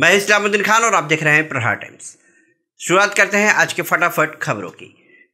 मैं इस्लामुद्दीन खान और आप देख रहे हैं प्रहार टाइम्स शुरुआत करते हैं आज के फटाफट खबरों की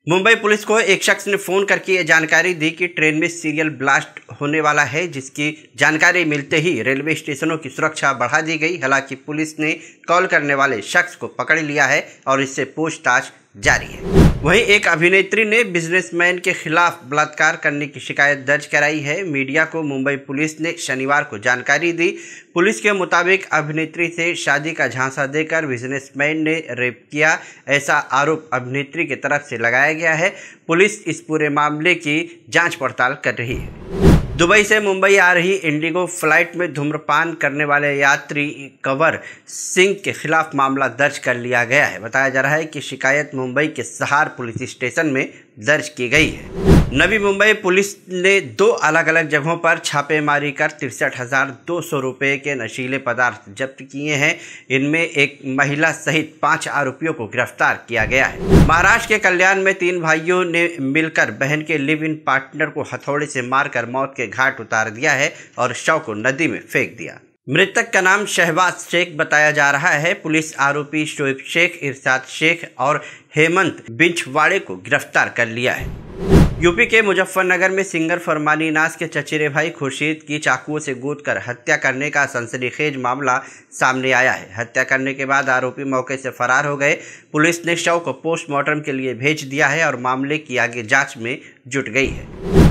मुंबई पुलिस को एक शख्स ने फ़ोन करके ये जानकारी दी कि ट्रेन में सीरियल ब्लास्ट होने वाला है जिसकी जानकारी मिलते ही रेलवे स्टेशनों की सुरक्षा बढ़ा दी गई हालांकि पुलिस ने कॉल करने वाले शख्स को पकड़ लिया है और इससे पूछताछ जारी है वहीं एक अभिनेत्री ने बिजनेसमैन के खिलाफ बलात्कार करने की शिकायत दर्ज कराई है मीडिया को मुंबई पुलिस ने शनिवार को जानकारी दी पुलिस के मुताबिक अभिनेत्री से शादी का झांसा देकर बिजनेसमैन ने रेप किया ऐसा आरोप अभिनेत्री की तरफ से लगाया गया है पुलिस इस पूरे मामले की जांच पड़ताल कर रही है दुबई से मुंबई आ रही इंडिगो फ्लाइट में धूम्रपान करने वाले यात्री कंवर सिंह के खिलाफ मामला दर्ज कर लिया गया है बताया जा रहा है कि शिकायत मुंबई के सहार पुलिस स्टेशन में दर्ज की गई है नवी मुंबई पुलिस ने दो अलग अलग जगहों पर छापेमारी कर तिरसठ हज़ार दो सौ रुपये के नशीले पदार्थ जब्त किए हैं इनमें एक महिला सहित पांच आरोपियों को गिरफ्तार किया गया है महाराष्ट्र के कल्याण में तीन भाइयों ने मिलकर बहन के लिव इन पार्टनर को हथौड़े से मारकर मौत के घाट उतार दिया है और शव को नदी में फेंक दिया मृतक का नाम शहबाज शेख बताया जा रहा है पुलिस आरोपी शोएब शेख इरशाद शेख और हेमंत बिंचवाड़े को गिरफ्तार कर लिया है यूपी के मुजफ्फरनगर में सिंगर फरमानी नाज के चचेरे भाई खुर्शीद की चाकुओं से गूद कर हत्या करने का सनसनीखेज मामला सामने आया है हत्या करने के बाद आरोपी मौके से फरार हो गए पुलिस ने शव को पोस्टमार्टम के लिए भेज दिया है और मामले की आगे जांच में जुट गई है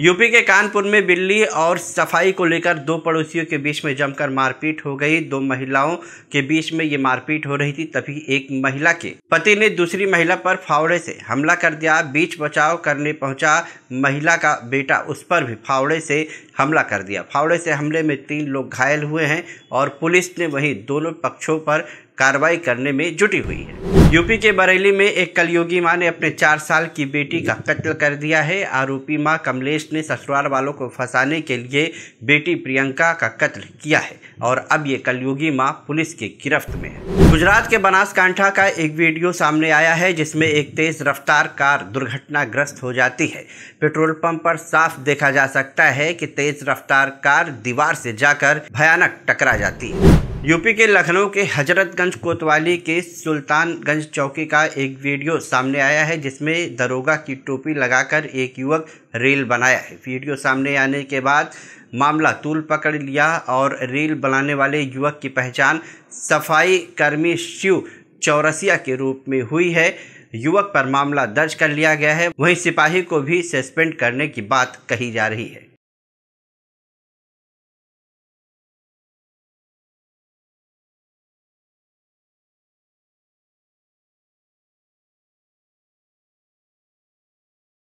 यूपी के कानपुर में बिल्ली और सफाई को लेकर दो पड़ोसियों के बीच में जमकर मारपीट हो गई दो महिलाओं के बीच में ये मारपीट हो रही थी तभी एक महिला के पति ने दूसरी महिला पर फावड़े से हमला कर दिया बीच बचाव करने पहुंचा महिला का बेटा उस पर भी फावड़े से हमला कर दिया फावड़े से हमले में तीन लोग घायल हुए हैं और पुलिस ने वहीं दोनों पक्षों पर कार्रवाई करने में जुटी हुई है यूपी के बरेली में एक कलयोगी मां ने अपने चार साल की बेटी का कत्ल कर दिया है आरोपी मां कमलेश ने ससुराल वालों को फंसाने के लिए बेटी प्रियंका का कत्ल किया है और अब ये कलयुगी मां पुलिस की गिरफ्त में है गुजरात के बनासकांठा का एक वीडियो सामने आया है जिसमें एक तेज रफ्तार कार दुर्घटनाग्रस्त हो जाती है पेट्रोल पंप पर साफ देखा जा सकता है कि तेज रफ्तार कार दीवार से जाकर भयानक टकरा जाती है यूपी के लखनऊ के हजरतगंज कोतवाली के सुल्तानगंज चौकी का एक वीडियो सामने आया है जिसमें दरोगा की टोपी लगाकर एक युवक रेल बनाया है वीडियो सामने आने के बाद मामला तूल पकड़ लिया और रेल बनाने वाले युवक की पहचान सफाई कर्मी शिव चौरसिया के रूप में हुई है युवक पर मामला दर्ज कर लिया गया है वहीं सिपाही को भी सस्पेंड करने की बात कही जा रही है